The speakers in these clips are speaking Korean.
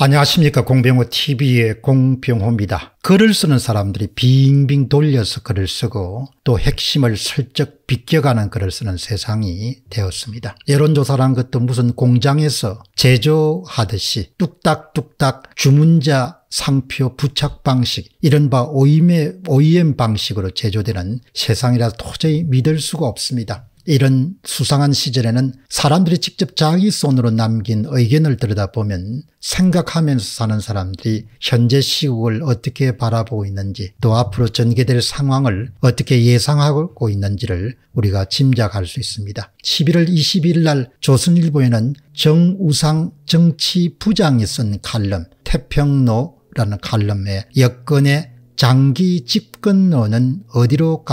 안녕하십니까 공병호 TV의 공병호입니다. 글을 쓰는 사람들이 빙빙 돌려서 글을 쓰고 또 핵심을 슬쩍 비껴가는 글을 쓰는 세상이 되었습니다. 여론조사란 것도 무슨 공장에서 제조하듯이 뚝딱뚝딱 주문자 상표 부착 방식 이른바 OEM, 방식으로 제조되는 세상이라 도저히 믿을 수가 없습니다. 이런 수상한 시절에는 사람들이 직접 자기 손으로 남긴 의견을 들여다보면 생각하면서 사는 사람들이 현재 시국을 어떻게 바라보고 있는지 또 앞으로 전개될 상황을 어떻게 예상하고 있는지를 우리가 짐작할 수 있습니다. 11월 2 1일날 조선일보에는 정우상 정치부장이 쓴 칼럼 태평로라는 칼럼에 여건의 장기 집권론은 어디로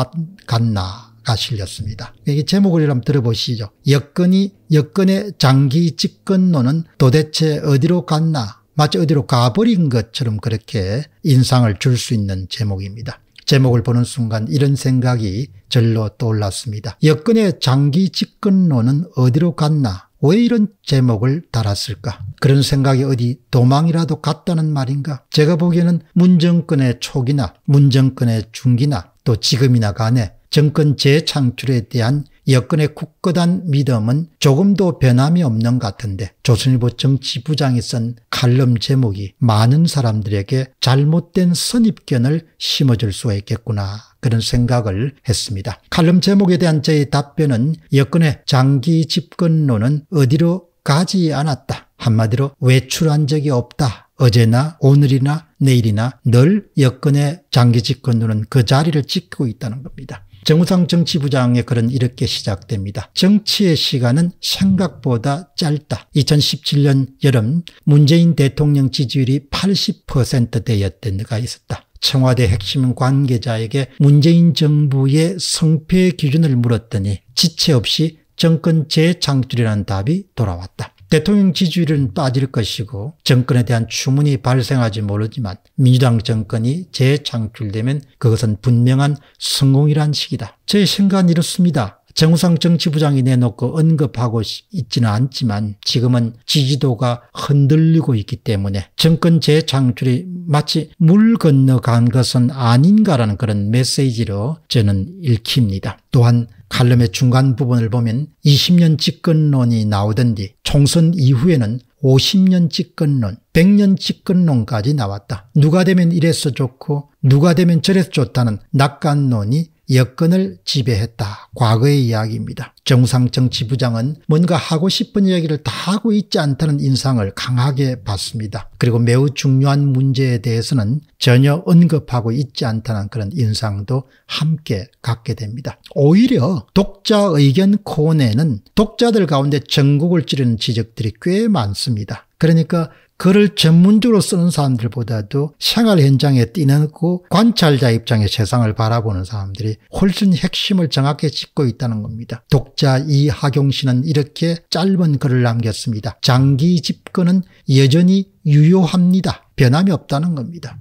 갔나 가 실렸습니다. 이게 제목을 이름 들어보시죠. 여건이 여건의 장기 집권론은 도대체 어디로 갔나 마치 어디로 가버린 것처럼 그렇게 인상을 줄 수 있는 제목입니다. 제목을 보는 순간 이런 생각이 절로 떠올랐습니다. 여건의 장기 집권론은 어디로 갔나 왜 이런 제목을 달았을까? 그런 생각이 어디 도망이라도 갔다는 말인가? 제가 보기에는 문정권의 초기나 문정권의 중기나 또 지금이나 간에 정권 재창출에 대한 여건의 굳건한 믿음은 조금도 변함이 없는 것 같은데 조선일보 정치부장이 쓴 칼럼 제목이 많은 사람들에게 잘못된 선입견을 심어줄 수가 있겠구나 그런 생각을 했습니다. 칼럼 제목에 대한 저의 답변은 여건의 장기 집권론은 어디로 가지 않았다. 한마디로 외출한 적이 없다. 어제나 오늘이나 내일이나 늘 여건의 장기 집권론은 그 자리를 지키고 있다는 겁니다. 정우성 정치부장의 글은 이렇게 시작됩니다. 정치의 시간은 생각보다 짧다. 2017년 여름 문재인 대통령 지지율이 80%대였던 데가 있었다. 청와대 핵심 관계자에게 문재인 정부의 성패 기준을 물었더니 지체 없이 정권 재창출이라는 답이 돌아왔다. 대통령 지지율은 빠질 것이고 정권에 대한 추문이 발생하지 모르지만 민주당 정권이 재창출되면 그것은 분명한 성공이란 식이다. 제 생각은 이렇습니다. 정우상 정치부장이 내놓고 언급하고 있지는 않지만 지금은 지지도가 흔들리고 있기 때문에 정권 재창출이 마치 물 건너간 것은 아닌가라는 그런 메시지로 저는 읽힙니다. 또한 칼럼의 중간 부분을 보면 20년 집권론이 나오던뒤 총선 이후에는 50년 집권론, 100년 집권론까지 나왔다. 누가 되면 이래서 좋고 누가 되면 저래서 좋다는 낙관론이 여건을 지배했다. 과거의 이야기입니다. 정상정 지부장은 뭔가 하고 싶은 이야기를 다 하고 있지 않다는 인상을 강하게 받습니다. 그리고 매우 중요한 문제에 대해서는 전혀 언급하고 있지 않다는 그런 인상도 함께 갖게 됩니다. 오히려 독자 의견 코너에는 독자들 가운데 전국을 찌르는 지적들이 꽤 많습니다. 그러니까 글을 전문적으로 쓰는 사람들보다도 생활 현장에 뛰는고 관찰자 입장의 세상을 바라보는 사람들이 훨씬 핵심을 정확히 짚고 있다는 겁니다. 독자 이하경 씨는 이렇게 짧은 글을 남겼습니다. 장기 집권은 여전히 유효합니다. 변함이 없다는 겁니다.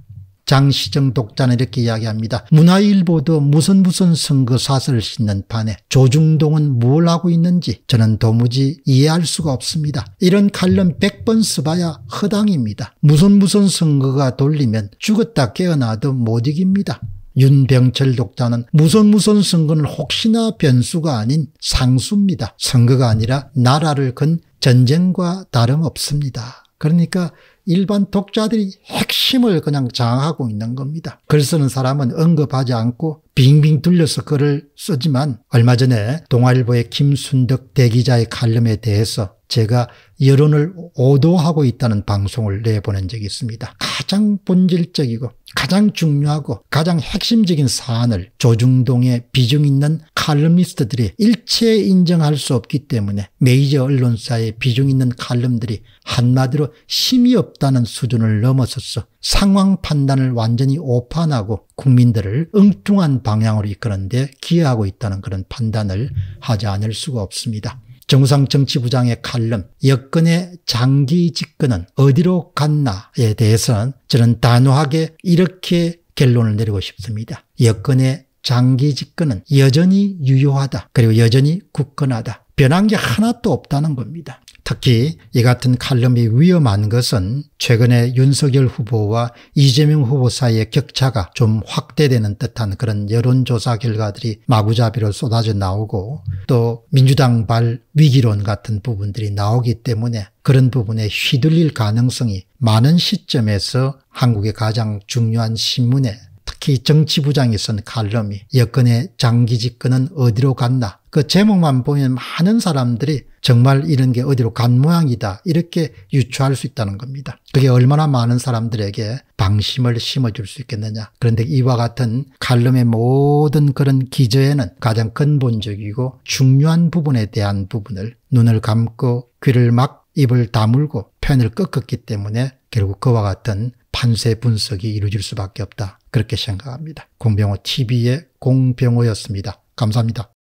장시정 독자는 이렇게 이야기합니다. 문화일보도 무슨 무슨 선거사설을 싣는 판에 조중동은 뭘 하고 있는지 저는 도무지 이해할 수가 없습니다. 이런 칼럼 100번 써봐야 허당입니다. 무슨 무슨 선거가 돌리면 죽었다 깨어나도 못 이깁니다. 윤병철 독자는 무슨무슨 선거는 혹시나 변수가 아닌 상수입니다. 선거가 아니라 나라를 건 전쟁과 다름없습니다. 그러니까 일반 독자들이 핵심을 그냥 장악하고 있는 겁니다. 글 쓰는 사람은 언급하지 않고 빙빙 둘려서 글을 쓰지만 얼마 전에 동아일보의 김순덕 대기자의 칼럼에 대해서 제가 여론을 오도하고 있다는 방송을 내보낸 적이 있습니다. 가장 본질적이고 가장 중요하고 가장 핵심적인 사안을 조중동의 비중 있는 칼럼니스트들이 일체 인정할 수 없기 때문에 메이저 언론사의 비중 있는 칼럼들이 한마디로 힘이 없다는 수준을 넘어섰어 상황 판단을 완전히 오판하고 국민들을 엉뚱한 방향으로 이끄는데 기여하고 있다는 그런 판단을 하지 않을 수가 없습니다. 정상 정치부장의 칼럼 여건의 장기 집권은 어디로 갔나에 대해서는 저는 단호하게 이렇게 결론을 내리고 싶습니다. 여건의 장기 집권은 여전히 유효하다. 그리고 여전히 굳건하다. 변한 게 하나도 없다는 겁니다. 특히 이 같은 칼럼이 위험한 것은 최근에 윤석열 후보와 이재명 후보 사이의 격차가 좀 확대되는 듯한 그런 여론조사 결과들이 마구잡이로 쏟아져 나오고 또 민주당 발 위기론 같은 부분들이 나오기 때문에 그런 부분에 휘둘릴 가능성이 많은 시점에서 한국의 가장 중요한 신문에 특히 정치부장이 쓴 칼럼이 여건의 장기 집권은 어디로 갔나 그 제목만 보면 많은 사람들이 정말 이런 게 어디로 간 모양이다 이렇게 유추할 수 있다는 겁니다. 그게 얼마나 많은 사람들에게 방심을 심어줄 수 있겠느냐. 그런데 이와 같은 칼럼의 모든 그런 기저에는 가장 근본적이고 중요한 부분에 대한 부분을 눈을 감고 귀를 막 입을 다물고 펜을 꺾었기 때문에 결국 그와 같은 판세 분석이 이루어질 수밖에 없다. 그렇게 생각합니다. 공병호 TV의 공병호였습니다. 감사합니다.